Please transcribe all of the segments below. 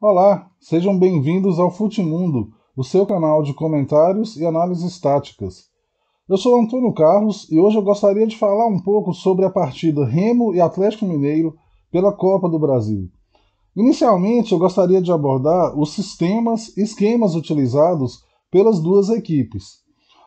Olá, sejam bem-vindos ao Futimundo, o seu canal de comentários e análises táticas. Eu sou Antônio Carlos e hoje eu gostaria de falar um pouco sobre a partida Remo e Atlético Mineiro pela Copa do Brasil. Inicialmente, eu gostaria de abordar os sistemas e esquemas utilizados pelas duas equipes.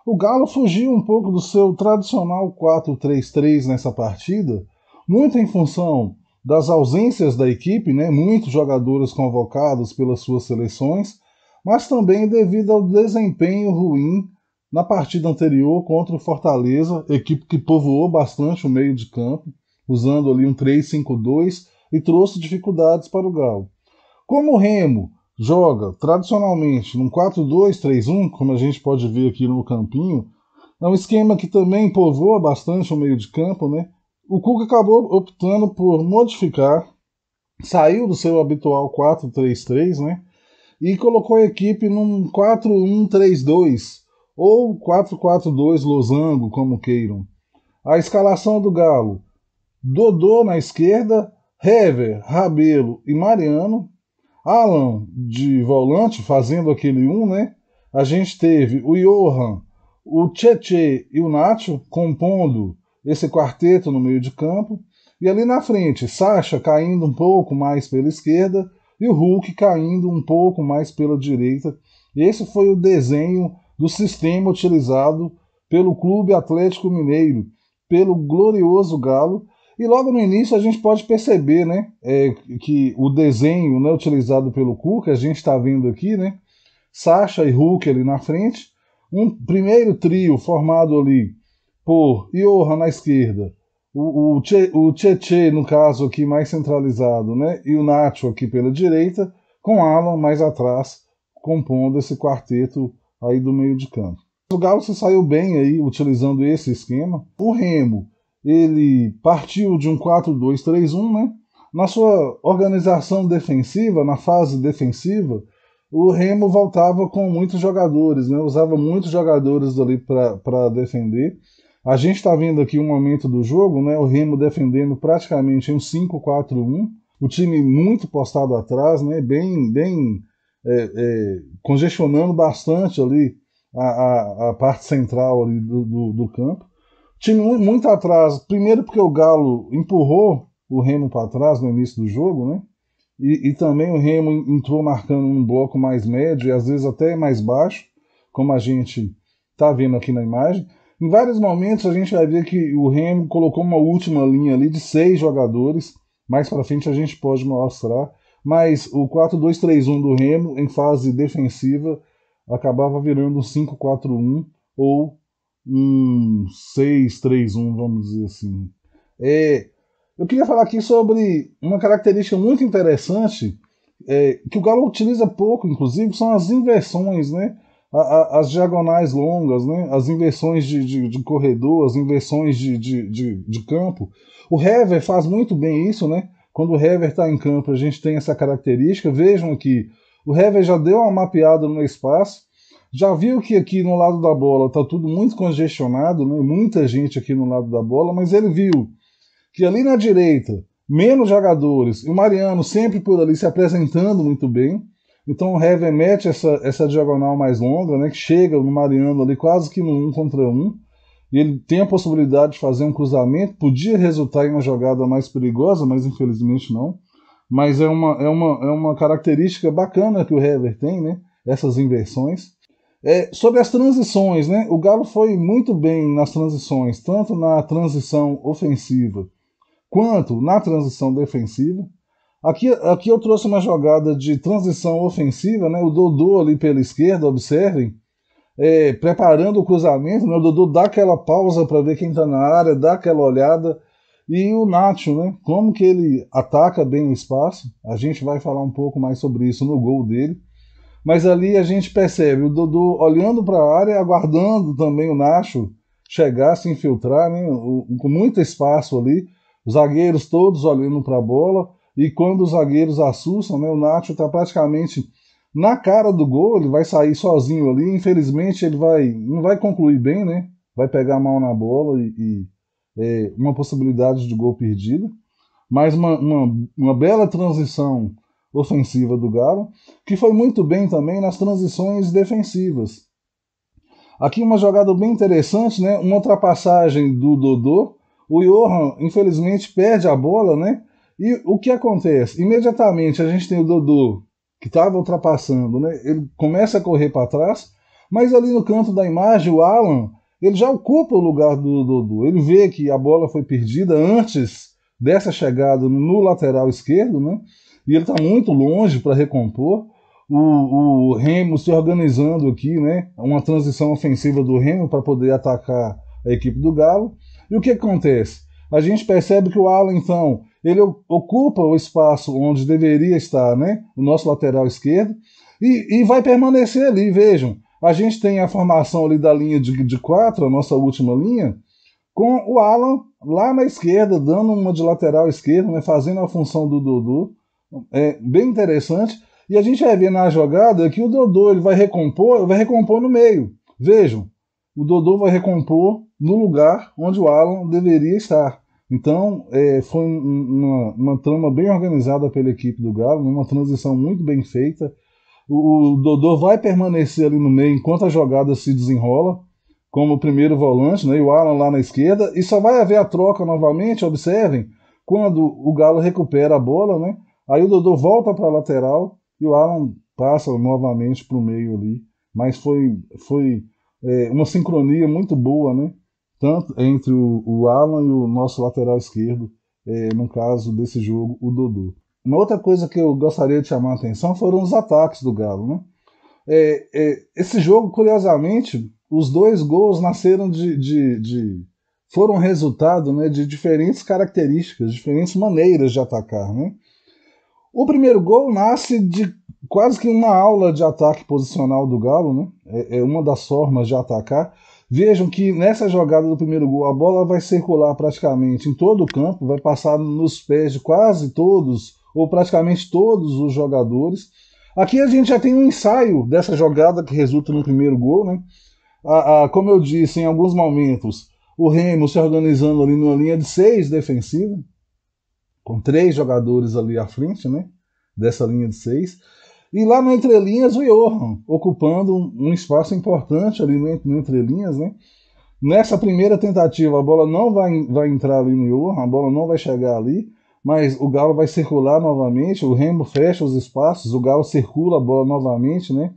O Galo fugiu um pouco do seu tradicional 4-3-3 nessa partida, muito em função das ausências da equipe, né, muitos jogadores convocados pelas suas seleções, mas também devido ao desempenho ruim na partida anterior contra o Fortaleza, equipe que povoou bastante o meio de campo, usando ali um 3-5-2 e trouxe dificuldades para o Galo. Como o Remo joga tradicionalmente num 4-2-3-1, como a gente pode ver aqui no Campinho, é um esquema que também povoa bastante o meio de campo, né? o Cuca acabou optando por modificar, saiu do seu habitual 4-3-3, né? E colocou a equipe num 4-1-3-2 ou 4-4-2 losango, como queiram. A escalação do Galo: Dodô na esquerda, Hever, Rabelo e Mariano, Alan de volante, fazendo aquele 1, né? A gente teve o Johan, o Tchetché e o Nacho compondo esse quarteto no meio de campo. E ali na frente, Sasha caindo um pouco mais pela esquerda e o Hulk caindo um pouco mais pela direita. Esse foi o desenho do sistema utilizado pelo Clube Atlético Mineiro, pelo glorioso Galo. E logo no início a gente pode perceber né, é, que o desenho né, utilizado pelo Cuca, a gente está vendo aqui, né, Sasha e Hulk ali na frente, um primeiro trio formado ali por Iorra na esquerda, o, o, o Cheche, no caso aqui, mais centralizado, né? e o Nacho aqui pela direita, com Alan mais atrás, compondo esse quarteto aí do meio de campo. O Galo se saiu bem aí utilizando esse esquema. O Remo, ele partiu de um 4-2-3-1, né? Na sua organização defensiva, na fase defensiva, o Remo voltava com muitos jogadores, né? Usava muitos jogadores ali para defender. A gente está vendo aqui um momento do jogo, né? O Remo defendendo praticamente um 5-4-1, o time muito postado atrás, né? Bem, bem é, é, congestionando bastante ali a, a, a parte central ali do, do, do, campo. Time muito atrás, primeiro porque o Galo empurrou o Remo para trás no início do jogo, né? E, e também o Remo entrou marcando um bloco mais médio e às vezes até mais baixo, como a gente está vendo aqui na imagem. Em vários momentos a gente vai ver que o Remo colocou uma última linha ali de seis jogadores. Mais para frente a gente pode mostrar. Mas o 4-2-3-1 do Remo, em fase defensiva, acabava virando um 5-4-1 ou um 6-3-1, vamos dizer assim. É, eu queria falar aqui sobre uma característica muito interessante, é, que o Galo utiliza pouco, inclusive, são as inversões, né? a, a, as diagonais longas, né? as inversões de, de, de corredor, as inversões de, de, de campo. O Hever faz muito bem isso, né? Quando o Hever está em campo, a gente tem essa característica. Vejam aqui, o Hever já deu uma mapeada no espaço, já viu que aqui no lado da bola está tudo muito congestionado, né? muita gente aqui no lado da bola, mas ele viu que ali na direita, menos jogadores, e o Mariano sempre por ali se apresentando muito bem, então o Heaven mete essa, essa diagonal mais longa, né, que chega no Mariano ali quase que no um contra um, e ele tem a possibilidade de fazer um cruzamento, podia resultar em uma jogada mais perigosa, mas infelizmente não. Mas é uma, é uma, é uma característica bacana que o Hever tem, né? essas inversões. É, sobre as transições, né? o Galo foi muito bem nas transições, tanto na transição ofensiva quanto na transição defensiva. Aqui, aqui eu trouxe uma jogada de transição ofensiva, né? O Dodô ali pela esquerda, observem, é, preparando o cruzamento, né? O Dodô dá aquela pausa para ver quem está na área, dá aquela olhada. E o Nacho, né? Como que ele ataca bem o espaço? A gente vai falar um pouco mais sobre isso no gol dele. Mas ali a gente percebe o Dodô olhando para a área, aguardando também o Nacho chegar, se infiltrar, né? O, com muito espaço ali. Os zagueiros todos olhando para a bola. E quando os zagueiros assustam, né, o Nacho está praticamente na cara do gol, ele vai sair sozinho ali. Infelizmente, ele vai não vai concluir bem, né? Vai pegar mal na bola e, e é, uma possibilidade de gol perdida. Mas uma, uma, uma bela transição ofensiva do Galo, que foi muito bem também nas transições defensivas. Aqui uma jogada bem interessante, né? Uma ultrapassagem do Dodô. O Johan, infelizmente, perde a bola, né? E o que acontece? Imediatamente a gente tem o Dodô, que estava ultrapassando, né? ele começa a correr para trás, mas ali no canto da imagem, o Alan, ele já ocupa o lugar do Dodô. Ele vê que a bola foi perdida antes dessa chegada no lateral esquerdo, né? e ele está muito longe para recompor. O, o Remo se organizando aqui, né? uma transição ofensiva do Remo para poder atacar a equipe do Galo. E o que acontece? A gente percebe que o Alan, então, ele ocupa o espaço onde deveria estar, né? O nosso lateral esquerdo, e, e vai permanecer ali. Vejam, a gente tem a formação ali da linha de, de quatro, a nossa última linha, com o Alan lá na esquerda, dando uma de lateral esquerdo, né? Fazendo a função do Dudu. É bem interessante. E a gente vai ver na jogada que o Dodô ele vai recompor, vai recompor no meio. Vejam, o Dodô vai recompor no lugar onde o Alan deveria estar. Então, é, foi uma, uma, trama bem organizada pela equipe do Galo, uma transição muito bem feita. O, o Dodô vai permanecer ali no meio enquanto a jogada se desenrola, como o primeiro volante, né, e o Alan lá na esquerda, e só vai haver a troca novamente, observem, quando o Galo recupera a bola, né? Aí o Dodô volta para a lateral e o Alan passa novamente para o meio ali. Mas foi, foi é, uma sincronia muito boa, né? tanto entre o, o Alan e o nosso lateral esquerdo, é, no caso desse jogo, o Dudu. Uma outra coisa que eu gostaria de chamar a atenção foram os ataques do Galo. Né? É, é, esse jogo, curiosamente, os dois gols nasceram de. de, de foram resultado né, de diferentes características, diferentes maneiras de atacar. Né? O primeiro gol nasce de quase que uma aula de ataque posicional do Galo, né? é, é uma das formas de atacar Vejam que nessa jogada do primeiro gol, a bola vai circular praticamente em todo o campo, vai passar nos pés de quase todos, ou praticamente todos os jogadores. Aqui a gente já tem um ensaio dessa jogada que resulta no primeiro gol, né? A, a, como eu disse, em alguns momentos, o Remo se organizando ali numa linha de seis defensiva, com três jogadores ali à frente, né? Dessa linha de seis. E lá no entrelinhas o Johan, ocupando um espaço importante ali no, no entrelinhas, né? Nessa primeira tentativa, a bola não vai, vai entrar ali no Johan, a bola não vai chegar ali, mas o Galo vai circular novamente, o Remo fecha os espaços, o Galo circula a bola novamente, né?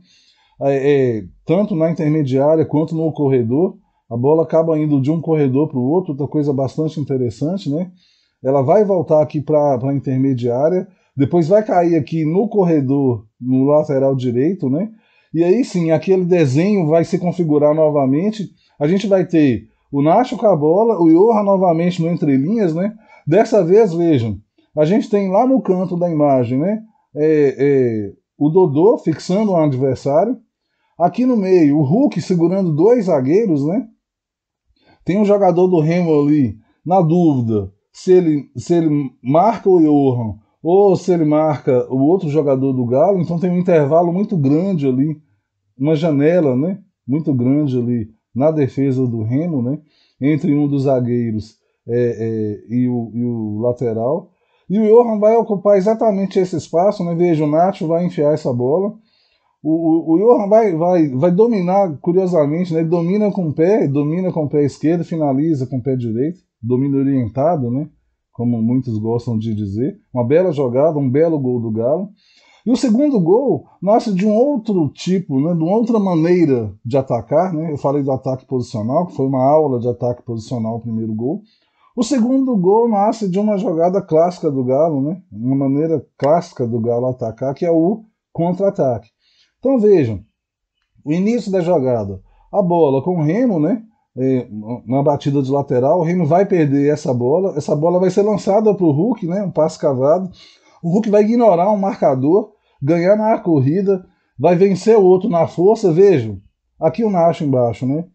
É, é, tanto na intermediária quanto no corredor, a bola acaba indo de um corredor para o outro, outra coisa bastante interessante, né? Ela vai voltar aqui para a intermediária, depois vai cair aqui no corredor, no lateral direito, né? E aí sim, aquele desenho vai se configurar novamente. A gente vai ter o Nacho com a bola, o Johan novamente no entrelinhas, né? Dessa vez, vejam, a gente tem lá no canto da imagem, né? É, é, o Dodô fixando um adversário. Aqui no meio, o Hulk segurando dois zagueiros, né? Tem um jogador do Remo ali na dúvida se ele, se ele marca o Johan ou se ele marca o outro jogador do Galo, então tem um intervalo muito grande ali, uma janela, né? Muito grande ali na defesa do Remo, né? Entre um dos zagueiros é, é, e, o, e, o, lateral. E o Johan vai ocupar exatamente esse espaço, né? Veja, o Nacho vai enfiar essa bola. O, o, o Johan vai, vai, vai dominar, curiosamente, né? Ele domina com o pé, domina com o pé esquerdo, finaliza com o pé direito, domina orientado, né? como muitos gostam de dizer. Uma bela jogada, um belo gol do Galo. E o segundo gol nasce de um outro tipo, né, de uma outra maneira de atacar. Né? Eu falei do ataque posicional, que foi uma aula de ataque posicional o primeiro gol. O segundo gol nasce de uma jogada clássica do Galo, né? uma maneira clássica do Galo atacar, que é o contra-ataque. Então vejam, o início da jogada, a bola com o Remo, né? uma é, batida de lateral, o Remo vai perder essa bola, essa bola vai ser lançada para o Hulk, né, um passe cavado, o Hulk vai ignorar um marcador, ganhar na corrida, vai vencer o outro na força, vejam, aqui o Nacho embaixo, né,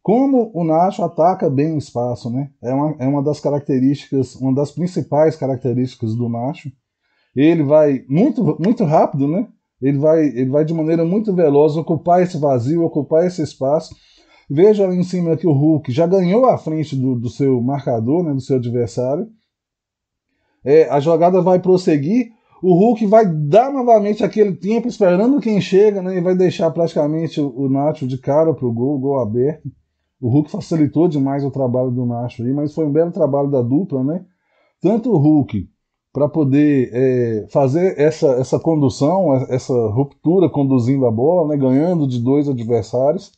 como o Nacho ataca bem o espaço, né, é uma, é uma das características, uma das principais características do Nacho, ele vai muito, muito rápido, né, ele vai, ele vai de maneira muito veloz ocupar esse vazio, ocupar esse espaço, Veja ali em cima que o Hulk já ganhou a frente do, do seu marcador, né, do seu adversário. É, a jogada vai prosseguir. O Hulk vai dar novamente aquele tempo esperando quem chega, né? E vai deixar praticamente o, o Nacho de cara pro gol, gol aberto. O Hulk facilitou demais o trabalho do Nacho aí, mas foi um belo trabalho da dupla, né? Tanto o Hulk para poder é, fazer essa, essa condução, essa ruptura conduzindo a bola, né? ganhando de dois adversários,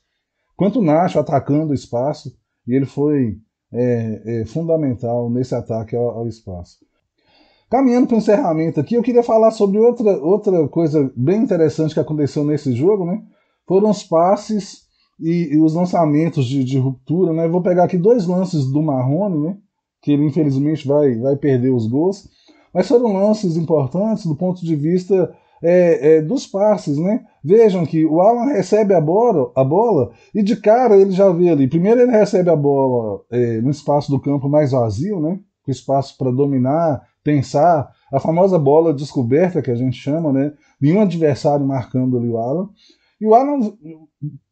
Quanto o Nacho atacando o espaço, e ele foi é, é, fundamental nesse ataque ao, ao espaço. Caminhando para o encerramento aqui, eu queria falar sobre outra, outra coisa bem interessante que aconteceu nesse jogo, né? Foram os passes e, e os lançamentos de, de, ruptura, né? Vou pegar aqui dois lances do Marrone, né? Que ele infelizmente vai, vai perder os gols, mas foram lances importantes do ponto de vista é, é, dos passes, né? Vejam que o Alan recebe a bola, a bola e de cara ele já vê ali. Primeiro ele recebe a bola é, no espaço do campo mais vazio, né? Com espaço para dominar, pensar, a famosa bola descoberta que a gente chama, né? Nenhum adversário marcando ali o Alan. E o Alan,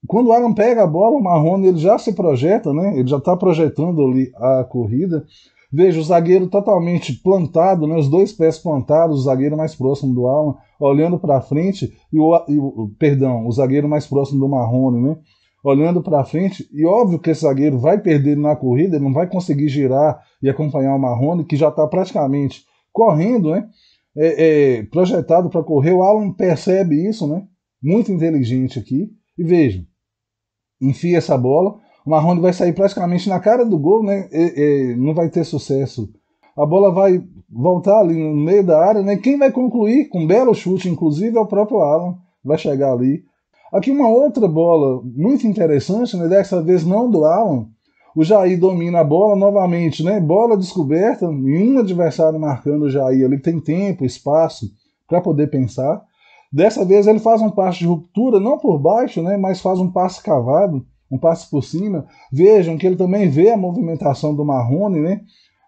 quando o Alan pega a bola, o Marrone ele já se projeta, né? Ele já está projetando ali a corrida. Veja o zagueiro totalmente plantado, né? Os dois pés plantados, o zagueiro mais próximo do Alan olhando para frente, e o, e o, perdão, o zagueiro mais próximo do Marrone, né? Olhando para frente, e óbvio que esse zagueiro vai perder na corrida, ele não vai conseguir girar e acompanhar o Marrone, que já está praticamente correndo, né? É, é, projetado para correr. O Alan percebe isso, né? Muito inteligente aqui. E vejo, enfia essa bola. O Marrone vai sair praticamente na cara do gol, né? É, é, não vai ter sucesso a bola vai voltar ali no meio da área, né? Quem vai concluir com um belo chute, inclusive, é o próprio Alan, vai chegar ali. Aqui uma outra bola muito interessante, né? Dessa vez não do Alan. O Jair domina a bola novamente, né? Bola descoberta, nenhum adversário marcando o Jair. Ele tem tempo, espaço para poder pensar. Dessa vez ele faz um passe de ruptura, não por baixo, né? Mas faz um passe cavado, um passe por cima. Vejam que ele também vê a movimentação do Marrone, né?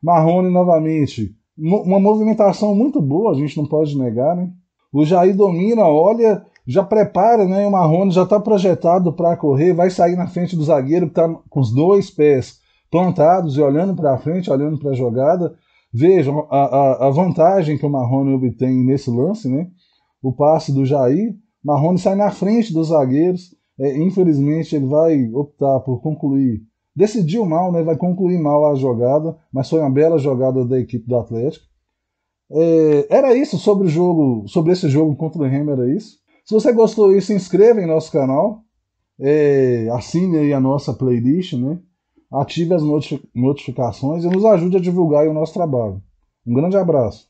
Marrone novamente. Uma movimentação muito boa, a gente não pode negar, né? O Jair domina, olha, já prepara, né? O Marrone já está projetado para correr, vai sair na frente do zagueiro que está com os dois pés plantados e olhando para frente, olhando para a jogada. Vejam a, a, a, vantagem que o Marrone obtém nesse lance, né? O passe do Jair. Marrone sai na frente dos zagueiros. É, infelizmente, ele vai optar por concluir decidiu mal, né? vai concluir mal a jogada, mas foi uma bela jogada da equipe do Atlético. É, era isso sobre o jogo, sobre esse jogo contra o Hammer, era isso. Se você gostou se inscreva em nosso canal, é, assine aí a nossa playlist, né? ative as notificações e nos ajude a divulgar o nosso trabalho. Um grande abraço.